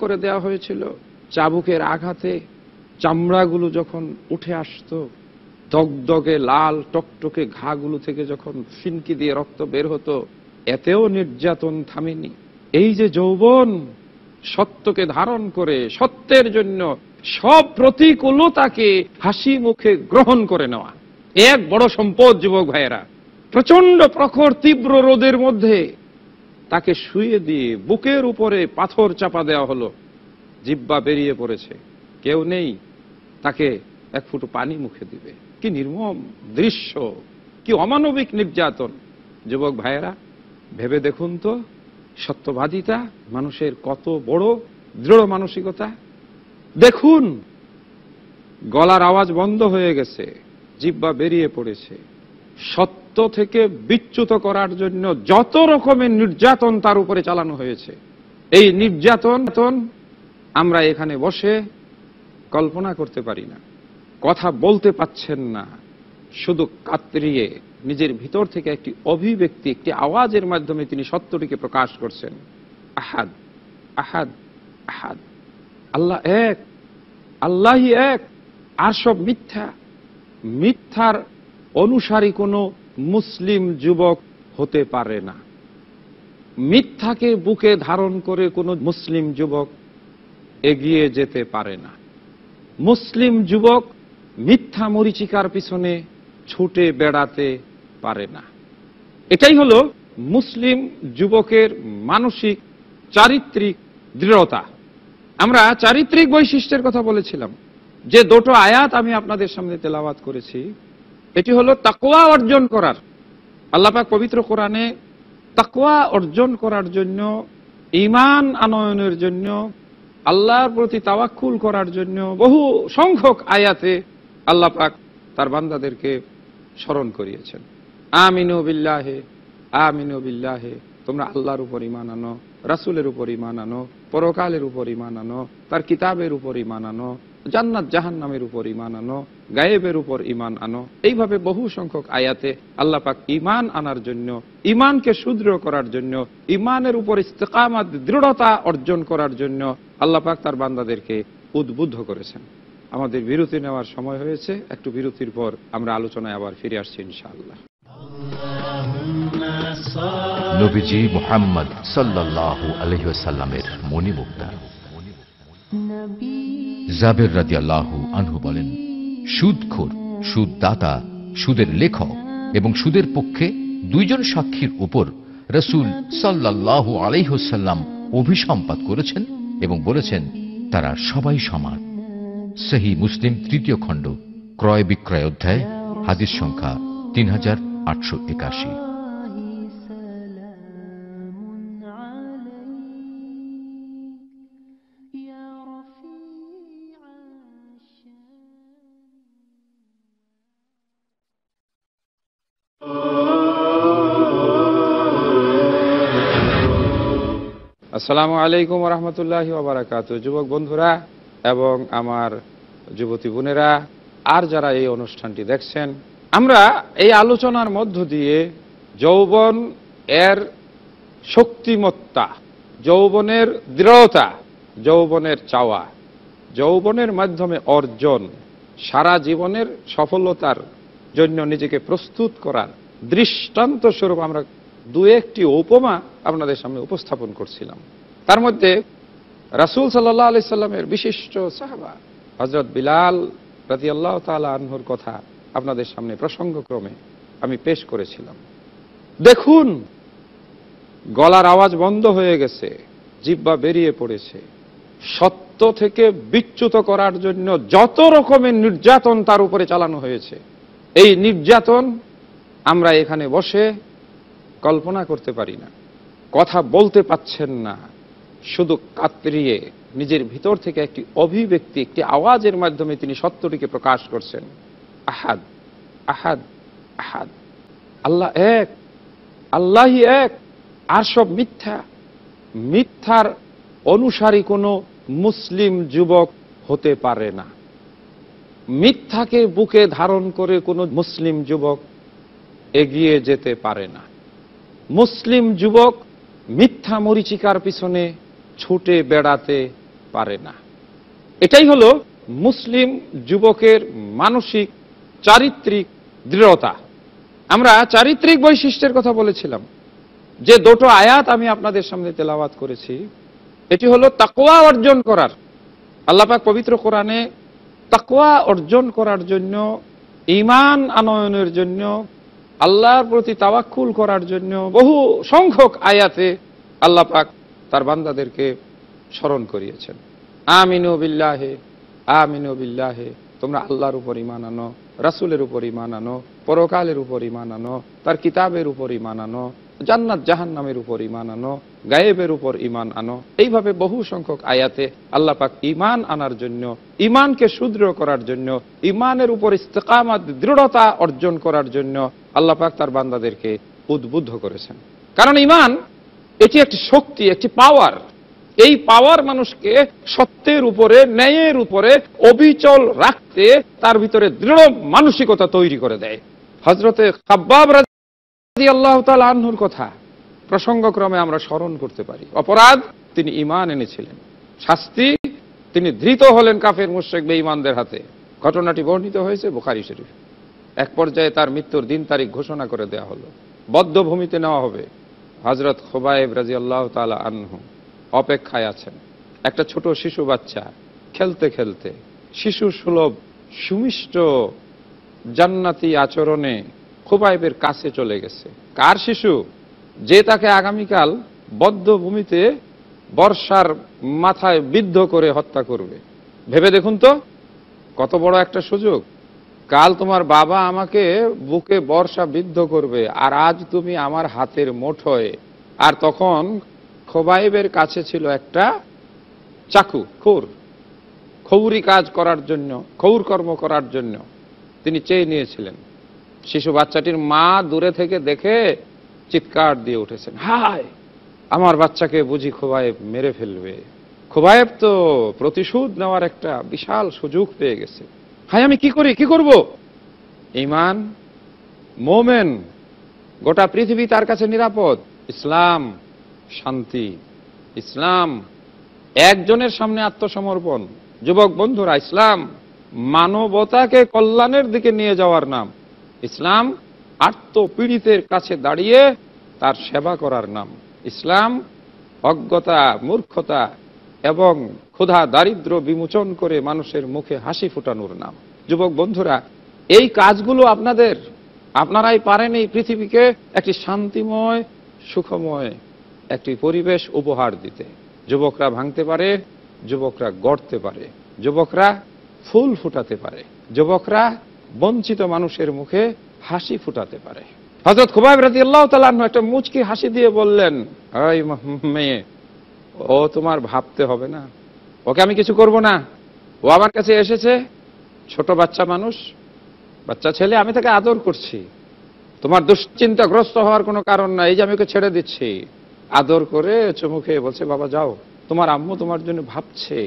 করে দেয়া হয়েছিল চাবুকের আঘাতে চামড়াগুলো যখন উঠে আসত দগদগে লাল টকটকে ঘাগুলো থেকে যখন ফিনকি দিয়ে রক্ত বের হতো এতেও নির্যাতন থামেনি এই যে যৌবন সত্যকে ধারণ করে সত্যের জন্য সব প্রতিকূলতাকে হাসি মুখে গ্রহণ করে নেওয়া এক বড় সম্পদ যুবক ভাইয়েরা প্রচন্ড প্রখর তীব্র রোদের মধ্যে তাকে শুয়ে দিয়ে বুকের উপরে পাথর চাপা দেওয়া হলো জিব্বা বেরিয়ে পড়েছে কেউ নেই তাকে এক ফুটো পানি মুখে দিবে কি নির্মম দৃশ্য কি অমানবিক নির্যাতন যুবক ভাইয়েরা ভেবে দেখুন তো সত্যবাদিতা মানুষের কত বড় দৃঢ় মানসিকতা দেখুন গলার আওয়াজ বন্ধ হয়ে গেছে জিব্বা বেরিয়ে পড়েছে সত্য সত্য থেকে বিচ্যুত করার জন্য যত রকমের নির্যাতন তার উপরে চালানো হয়েছে এই নির্যাতন আমরা এখানে বসে কল্পনা করতে পারি না কথা বলতে পাচ্ছেন না শুধু কাতরিয়ে নিজের ভিতর থেকে একটি অভিব্যক্তি একটি আওয়াজের মাধ্যমে তিনি সত্যটিকে প্রকাশ করছেন আহাদ আহাদ আহাদ আল্লাহ এক আল্লাহ এক আর সব মিথ্যা মিথ্যার অনুসারী কোনো মুসলিম যুবক হতে পারে না মিথ্যাকে বুকে ধারণ করে কোনো মুসলিম যুবক এগিয়ে যেতে পারে না মুসলিম যুবক মিথ্যা মরিচিকার পিছনে ছুটে বেড়াতে পারে না এটাই হল মুসলিম যুবকের মানসিক চারিত্রিক দৃঢ়তা আমরা চারিত্রিক বৈশিষ্ট্যের কথা বলেছিলাম যে দুটো আয়াত আমি আপনাদের সামনে তেলাওয়াত করেছি এটি হলো তাকোয়া অর্জন করার আল্লাপাক পবিত্র কোরআনে তাকোয়া অর্জন করার জন্য ইমান আনয়নের জন্য আল্লাহর প্রতি তাওয়াক্কুল করার জন্য বহু সংখ্যক আয়াতে আল্লাহ পাক তার বান্দাদেরকে স্মরণ করিয়েছেন আমিনু বিল্লাহে আমিনু বিল্লাহে তোমরা আল্লাহর উপর ইমান আনো রাসুলের উপর ইমান আনো পরকালের উপর ইমান আনো তার কিতাবের উপর ইমান আনো জান্নাত জাহান নামের উপর ইমান আনো গায়েবের উপর ইমান আনো এইভাবে বহু সংখ্যক আয়াতে আল্লাহ পাক ইমান আনার জন্য ইমানকে সুদৃঢ় করার জন্য ইমানের উপর ইস্তেকামাত দৃঢ়তা অর্জন করার জন্য আল্লাহ পাক তার বান্দাদেরকে উদ্বুদ্ধ করেছেন আমাদের বিরতি নেওয়ার সময় হয়েছে একটু বিরতির পর আমরা আলোচনায় আবার ফিরে আসছি ইনশাআল্লাহ মোহাম্মদ সাল্লাহ আলহিসাল্লামের মণিমুক্তা নবী জাবের রাজি আল্লাহু আনহু বলেন সুদখোর সুদদাতা সুদের লেখক এবং সুদের পক্ষে দুইজন সাক্ষীর উপর রসুল সাল্লাহ আলাইহসাল্লাম অভিসম্পাত করেছেন এবং বলেছেন তারা সবাই সমান সেহি মুসলিম তৃতীয় খণ্ড ক্রয় বিক্রয় অধ্যায় হাদিস সংখ্যা তিন হাজার আটশো একাশি আসসালামু আলাইকুম রহমতুল্লাহ ওবরাকাত যুবক বন্ধুরা এবং আমার যুবতী বোনেরা আর যারা এই অনুষ্ঠানটি দেখছেন আমরা এই আলোচনার মধ্য দিয়ে যৌবন এর শক্তিমত্তা যৌবনের দৃঢ়তা যৌবনের চাওয়া যৌবনের মাধ্যমে অর্জন সারা জীবনের সফলতার জন্য নিজেকে প্রস্তুত করার দৃষ্টান্ত স্বরূপ আমরা দু একটি উপমা আপনাদের সামনে উপস্থাপন করছিলাম তার মধ্যে রাসুল সাল্লাহ আলি সাল্লামের বিশিষ্ট সাহাবা হজরত বিলাল রাজি আল্লাহ তালা আনহুর কথা আপনাদের সামনে প্রসঙ্গক্রমে আমি পেশ করেছিলাম দেখুন গলার আওয়াজ বন্ধ হয়ে গেছে জিব্বা বেরিয়ে পড়েছে সত্য থেকে বিচ্যুত করার জন্য যত রকমের নির্যাতন তার উপরে চালানো হয়েছে এই নির্যাতন আমরা এখানে বসে কল্পনা করতে পারি না কথা বলতে পাচ্ছেন না শুধু কাতরিয়ে নিজের ভিতর থেকে একটি অভিব্যক্তি একটি আওয়াজের মাধ্যমে তিনি সত্যটিকে প্রকাশ করছেন আহাদ আহাদ আহাদ আল্লাহ এক আল্লাহি এক আর সব মিথ্যা মিথ্যার অনুসারী কোনো মুসলিম যুবক হতে পারে না মিথ্যাকে বুকে ধারণ করে কোনো মুসলিম যুবক এগিয়ে যেতে পারে না মুসলিম যুবক মিথ্যা মরিচিকার পিছনে ছুটে বেড়াতে পারে না এটাই হল মুসলিম যুবকের মানসিক চারিত্রিক দৃঢ়তা আমরা চারিত্রিক বৈশিষ্ট্যের কথা বলেছিলাম যে দুটো আয়াত আমি আপনাদের সামনে তেলাওয়াত করেছি এটি হলো তাকোয়া অর্জন করার আল্লাপাক পবিত্র কোরআনে তাকোয়া অর্জন করার জন্য ইমান আনয়নের জন্য আল্লাহর প্রতি তাওয়াক্কুল করার জন্য বহু সংখ্যক আয়াতে আল্লাহ পাক তার বান্দাদেরকে স্মরণ করিয়েছেন আমিনু বিল্লাহে আমিনু বিল্লাহে তোমরা আল্লাহর উপর ইমান আনো রাসুলের উপর ইমান আনো পরকালের উপর ইমান আনো তার কিতাবের উপর ইমান আনো জান্নাত জাহান নামের উপর ইমান আনো গায়েবের উপর ইমান আনো এইভাবে বহু সংখ্যক আয়াতে আল্লাহ পাক ইমান আনার জন্য ইমানকে সুদৃঢ় করার জন্য ইমানের উপর ইস্তেকামাত দৃঢ়তা অর্জন করার জন্য আল্লাহ পাক তার বান্দাদেরকে উদ্বুদ্ধ করেছেন কারণ ইমান এটি একটি শক্তি একটি পাওয়ার এই পাওয়ার মানুষকে সত্যের উপরে ন্যায়ের উপরে অবিচল রাখতে তার ভিতরে দৃঢ় মানসিকতা তৈরি করে দেয় হজরতে খাব্বাব রাদি আল্লাহ তাল আহ্নুর কথা প্রসঙ্গক্রমে আমরা স্মরণ করতে পারি অপরাধ তিনি ইমান এনেছিলেন শাস্তি তিনি ধৃত হলেন কাফের মুশেক বেঈমানদের হাতে ঘটনাটি বর্ণিত হয়েছে বুখারি শরীফ এক পর্যায়ে তার মৃত্যুর দিন তারিখ ঘোষণা করে দেয়া হলো বদ্ধভূমিতে নেওয়া হবে হজরত খোবায়েব রাজি আল্লাহ তালা আনহু অপেক্ষায় আছেন একটা ছোট শিশু বাচ্চা খেলতে খেলতে শিশু সুলভ সুমিষ্ট জান্নাতি আচরণে খোবাইবের কাছে চলে গেছে কার শিশু যে তাকে আগামীকাল বদ্ধভূমিতে বর্ষার মাথায় বিদ্ধ করে হত্যা করবে ভেবে দেখুন তো কত বড় একটা সুযোগ কাল তোমার বাবা আমাকে বুকে বর্ষা বিদ্ধ করবে আর আজ তুমি আমার হাতের মুঠোয় আর তখন খোবাইবের কাছে ছিল একটা চাকু খৌর খৌরি কাজ করার জন্য খৌর কর্ম করার জন্য তিনি চেয়ে নিয়েছিলেন শিশু বাচ্চাটির মা দূরে থেকে দেখে চিৎকার দিয়ে উঠেছেন হায় আমার বাচ্চাকে বুঝি খোবায়েব মেরে ফেলবে খোবায়েব তো প্রতিশোধ নেওয়ার একটা বিশাল সুযোগ পেয়ে গেছে হায় আমি কি করি কি করব ইমান মোমেন গোটা পৃথিবী তার কাছে নিরাপদ ইসলাম শান্তি ইসলাম একজনের সামনে আত্মসমর্পণ যুবক বন্ধুরা ইসলাম মানবতাকে কল্যাণের দিকে নিয়ে যাওয়ার নাম ইসলাম আত্মপীড়িতের কাছে দাঁড়িয়ে তার সেবা করার নাম ইসলাম অজ্ঞতা মূর্খতা এবং ক্ষুধা দারিদ্র বিমোচন করে মানুষের মুখে হাসি ফুটানোর নাম যুবক বন্ধুরা এই কাজগুলো আপনাদের আপনারাই পারেন এই পৃথিবীকে একটি শান্তিময় সুখময় একটি পরিবেশ উপহার দিতে যুবকরা ভাঙতে পারে যুবকরা গড়তে পারে যুবকরা ফুল ফুটাতে পারে যুবকরা বঞ্চিত মানুষের মুখে হাসি ফুটাতে পারে হজরত খুবাইব রাজি আল্লাহ তালান একটা মুচকি হাসি দিয়ে বললেন মেয়ে ও তোমার ভাবতে হবে না ওকে আমি কিছু করব না ও আমার কাছে এসেছে ছোট বাচ্চা মানুষ বাচ্চা ছেলে আমি তাকে আদর করছি তোমার দুশ্চিন্তাগ্রস্ত হওয়ার কোনো কারণ নাই এই যে আমি ওকে ছেড়ে দিচ্ছি আদর করে চমুখে বলছে বাবা যাও তোমার আম্মু তোমার জন্য ভাবছে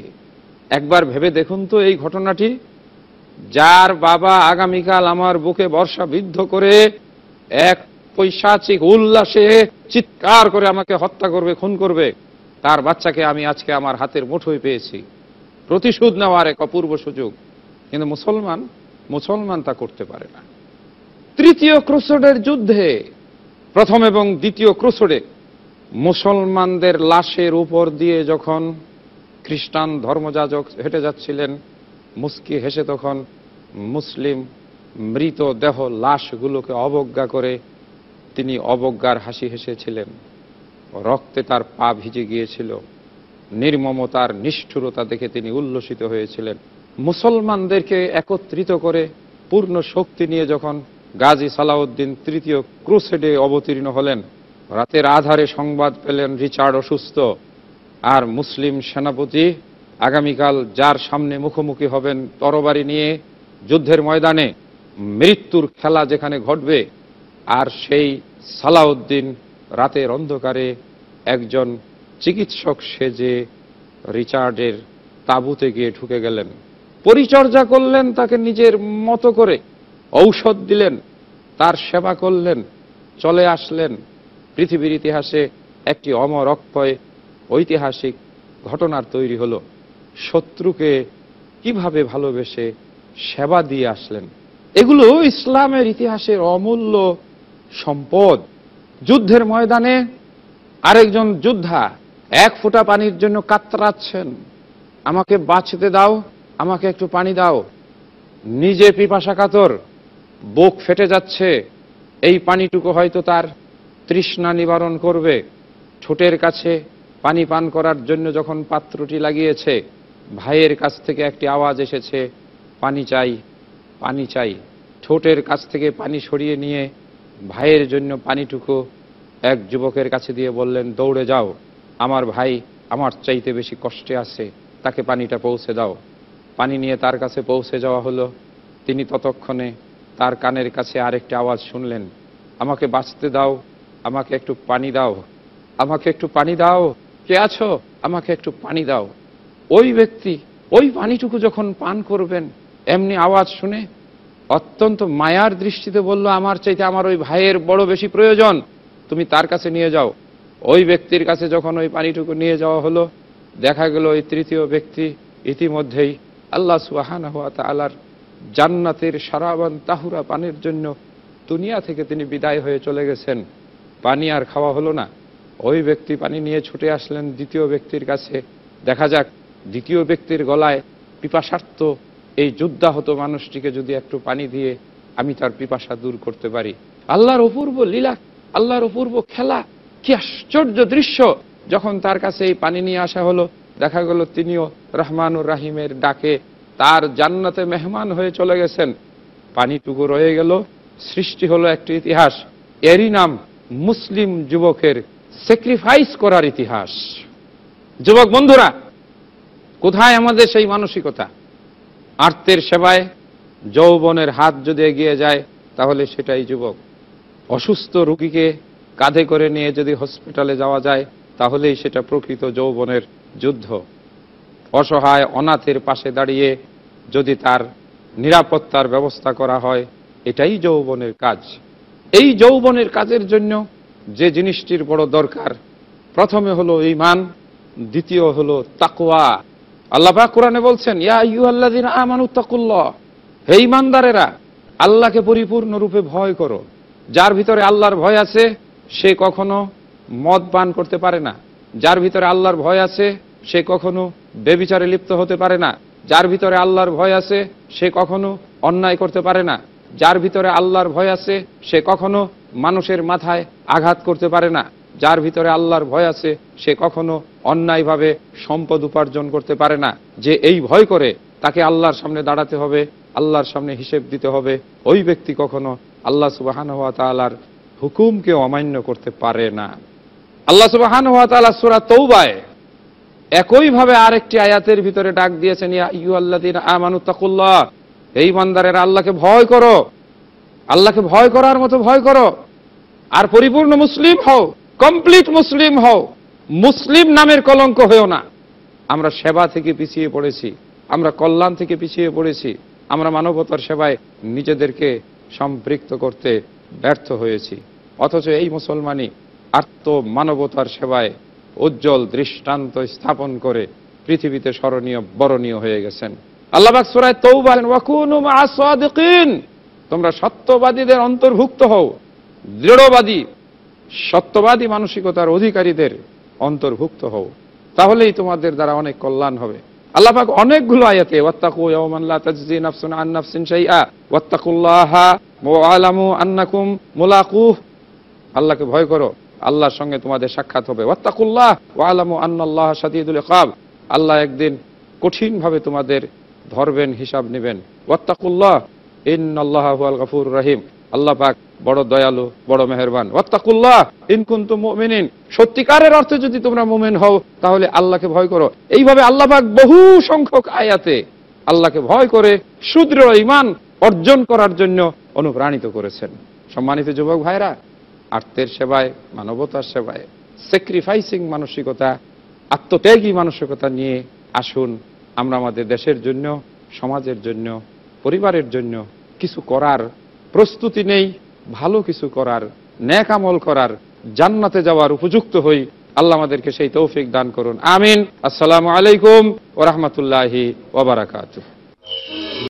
একবার ভেবে দেখুন তো এই ঘটনাটি যার বাবা আগামীকাল আমার বুকে বর্ষা বিদ্ধ করে এক পৈশাচিক উল্লাসে চিৎকার করে আমাকে হত্যা করবে খুন করবে তার বাচ্চাকে আমি আজকে আমার হাতের মুঠোই পেয়েছি প্রতিশোধ নেওয়ার এক অপূর্ব সুযোগ কিন্তু মুসলমান মুসলমান তা করতে পারে না তৃতীয় ক্রোসডের যুদ্ধে প্রথম এবং দ্বিতীয় ক্রোসডে মুসলমানদের লাশের উপর দিয়ে যখন খ্রিস্টান ধর্মযাজক হেঁটে যাচ্ছিলেন মুস্কি হেসে তখন মুসলিম মৃত দেহ লাশগুলোকে অবজ্ঞা করে তিনি অবজ্ঞার হাসি হেসেছিলেন রক্তে তার পা ভিজে গিয়েছিল নির্মমতার নিষ্ঠুরতা দেখে তিনি উল্লসিত হয়েছিলেন মুসলমানদেরকে একত্রিত করে পূর্ণ শক্তি নিয়ে যখন গাজী সালাউদ্দিন তৃতীয় ক্রুসেডে অবতীর্ণ হলেন রাতের আধারে সংবাদ পেলেন রিচার্ড অসুস্থ আর মুসলিম সেনাপতি আগামীকাল যার সামনে মুখোমুখি হবেন তরবারি নিয়ে যুদ্ধের ময়দানে মৃত্যুর খেলা যেখানে ঘটবে আর সেই সালাউদ্দিন রাতের অন্ধকারে একজন চিকিৎসক সেজে রিচার্ডের তাঁবুতে গিয়ে ঢুকে গেলেন পরিচর্যা করলেন তাকে নিজের মতো করে ঔষধ দিলেন তার সেবা করলেন চলে আসলেন পৃথিবীর ইতিহাসে একটি অমর অক্ষয় ঐতিহাসিক ঘটনার তৈরি হলো শত্রুকে কিভাবে ভালোবেসে সেবা দিয়ে আসলেন এগুলো ইসলামের ইতিহাসের অমূল্য সম্পদ যুদ্ধের ময়দানে আরেকজন যোদ্ধা এক ফোঁটা পানির জন্য কাতরাচ্ছেন আমাকে বাঁচতে দাও আমাকে একটু পানি দাও নিজে পিপাসা কাতর বুক ফেটে যাচ্ছে এই পানিটুকু হয়তো তার তৃষ্ণা নিবারণ করবে ঠোঁটের কাছে পানি পান করার জন্য যখন পাত্রটি লাগিয়েছে ভাইয়ের কাছ থেকে একটি আওয়াজ এসেছে পানি চাই পানি চাই ঠোঁটের কাছ থেকে পানি সরিয়ে নিয়ে ভাইয়ের জন্য পানিটুকু এক যুবকের কাছে দিয়ে বললেন দৌড়ে যাও আমার ভাই আমার চাইতে বেশি কষ্টে আছে তাকে পানিটা পৌঁছে দাও পানি নিয়ে তার কাছে পৌঁছে যাওয়া হলো তিনি ততক্ষণে তার কানের কাছে আরেকটি আওয়াজ শুনলেন আমাকে বাঁচতে দাও আমাকে একটু পানি দাও আমাকে একটু পানি দাও কে আছো আমাকে একটু পানি দাও ওই ব্যক্তি ওই পানিটুকু যখন পান করবেন এমনি আওয়াজ শুনে অত্যন্ত মায়ার দৃষ্টিতে বলল আমার চাইতে আমার ওই ভাইয়ের বড় বেশি প্রয়োজন তুমি তার কাছে নিয়ে যাও ওই ব্যক্তির কাছে যখন ওই পানিটুকু নিয়ে যাওয়া হলো দেখা গেল ওই তৃতীয় ব্যক্তি ইতিমধ্যেই আল্লাহ সুবাহানা হাত আলার জান্নাতের সারাবান তাহুরা পানির জন্য দুনিয়া থেকে তিনি বিদায় হয়ে চলে গেছেন পানি আর খাওয়া হলো না ওই ব্যক্তি পানি নিয়ে ছুটে আসলেন দ্বিতীয় ব্যক্তির কাছে দেখা যাক দ্বিতীয় ব্যক্তির গলায় পিপাসার্থ এই যুদ্ধাহত মানুষটিকে যদি একটু পানি দিয়ে আমি তার পিপাসা দূর করতে পারি আল্লাহর অপূর্ব লীলা আল্লাহর অপূর্ব খেলা কি আশ্চর্য দৃশ্য যখন তার কাছে এই পানি নিয়ে আসা হলো দেখা গেল তিনিও রহমানুর রাহিমের ডাকে তার জান্নাতে মেহমান হয়ে চলে গেছেন পানিটুকু রয়ে গেল সৃষ্টি হলো একটি ইতিহাস এরই নাম মুসলিম যুবকের স্যাক্রিফাইস করার ইতিহাস যুবক বন্ধুরা কোথায় আমাদের সেই মানসিকতা আর্তের সেবায় যৌবনের হাত যদি এগিয়ে যায় তাহলে সেটাই যুবক অসুস্থ রুগীকে কাঁধে করে নিয়ে যদি হসপিটালে যাওয়া যায় তাহলেই সেটা প্রকৃত যৌবনের যুদ্ধ অসহায় অনাথের পাশে দাঁড়িয়ে যদি তার নিরাপত্তার ব্যবস্থা করা হয় এটাই যৌবনের কাজ এই যৌবনের কাজের জন্য যে জিনিসটির বড় দরকার প্রথমে হলো ইমান দ্বিতীয় হলো তাকোয়া আল্লাপাক কোরআনে বলছেন ইয়া ইউহাল্লাদিন আমানুত্তাকুল্লাহ হে ইমানদারেরা আল্লাহকে পরিপূর্ণরূপে ভয় করো যার ভিতরে আল্লাহর ভয় আছে সে কখনো মদ পান করতে পারে না যার ভিতরে আল্লাহর ভয় আছে সে কখনো বেবিচারে লিপ্ত হতে পারে না যার ভিতরে আল্লাহর ভয় আছে সে কখনো অন্যায় করতে পারে না যার ভিতরে আল্লাহর ভয় আছে সে কখনো মানুষের মাথায় আঘাত করতে পারে না যার ভিতরে আল্লাহর ভয় আছে সে কখনো অন্যায়ভাবে সম্পদ উপার্জন করতে পারে না যে এই ভয় করে তাকে আল্লাহর সামনে দাঁড়াতে হবে আল্লাহর সামনে হিসেব দিতে হবে ওই ব্যক্তি কখনো আল্লাহ সুবাহান হওয়া তালার হুকুমকে অমান্য করতে পারে না আল্লাহ সুবাহান হওয়া তালা সুরা তৌবায় একইভাবে আরেকটি আয়াতের ভিতরে ডাক দিয়েছেন ইয়া আল্লা দিন আমানুত্তাকুল্লাহ এই বান্দারেরা আল্লাহকে ভয় করো আল্লাহকে ভয় করার মতো ভয় করো আর পরিপূর্ণ মুসলিম হও কমপ্লিট মুসলিম হও মুসলিম নামের কলঙ্ক হয়েও না আমরা সেবা থেকে পিছিয়ে পড়েছি আমরা কল্যাণ থেকে পিছিয়ে পড়েছি আমরা মানবতার সেবায় নিজেদেরকে সম্পৃক্ত করতে ব্যর্থ হয়েছি অথচ এই মুসলমানই আত্ম মানবতার সেবায় উজ্জ্বল দৃষ্টান্ত স্থাপন করে পৃথিবীতে স্মরণীয় বরণীয় হয়ে গেছেন আল্লাহবাক তৌ বলেন তোমরা সত্যবাদীদের অন্তর্ভুক্ত হও দৃঢ়বাদী সত্যবাদী মানসিকতার অধিকারীদের অন্তর্ভুক্ত হও তাহলেই তোমাদের দ্বারা অনেক কল্যাণ হবে আল্লাহাক অনেকগুলো আয়াতে আল্লাহকে ভয় করো আল্লাহর সঙ্গে তোমাদের সাক্ষাৎ হবে আল্লাহ একদিন কঠিনভাবে তোমাদের ধরবেন হিসাব নেবেন ওয়াত্তাকুল্লাহ ইন গাফুর রাহিম আল্লাহ পাক বড় দয়ালু বড় মেহরবান ওয়াত্তাকুল্লাহ ইনকুন্তু মুমিনিন সত্যিকারের অর্থে যদি তোমরা মুমিন হও তাহলে আল্লাহকে ভয় করো এইভাবে আল্লাহ পাক বহু সংখ্যক আয়াতে আল্লাহকে ভয় করে সুদৃঢ় ইমান অর্জন করার জন্য অনুপ্রাণিত করেছেন সম্মানিত যুবক ভাইরা আর্থের সেবায় মানবতার সেবায় স্যাক্রিফাইসিং মানসিকতা আত্মত্যাগী মানসিকতা নিয়ে আসুন আমরা আমাদের দেশের জন্য সমাজের জন্য পরিবারের জন্য কিছু করার প্রস্তুতি নেই ভালো কিছু করার ন্যাক আমল করার জান্নাতে যাওয়ার উপযুক্ত হই আল্লাহ আমাদেরকে সেই তৌফিক দান করুন আমিন আসসালামু আলাইকুম ও রহমতুল্লাহি ওবরাকাতু